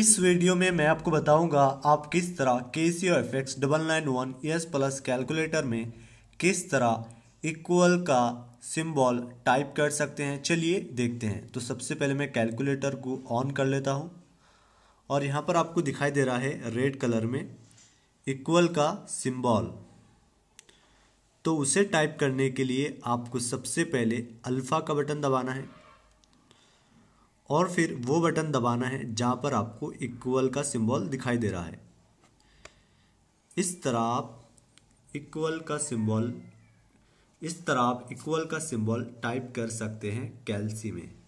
इस वीडियो में मैं आपको बताऊंगा आप किस तरह के C O F X double nine one S plus calculator में किस तरह इक्वल का सिंबल टाइप कर सकते हैं चलिए देखते हैं तो सबसे पहले मैं कैलकुलेटर को ऑन कर लेता हूं और यहां पर आपको दिखाई दे रहा है रेड कलर में इक्वल का सिंबल तो उसे टाइप करने के लिए आपको सबसे पहले अल्फ़ा का बटन दबाना है और फिर वो बटन दबाना है जहाँ पर आपको इक्वल का सिंबल दिखाई दे रहा है इस तरह आप इक्वल का सिंबल इस तरह आप इक्वल का सिंबल टाइप कर सकते हैं कैलसी में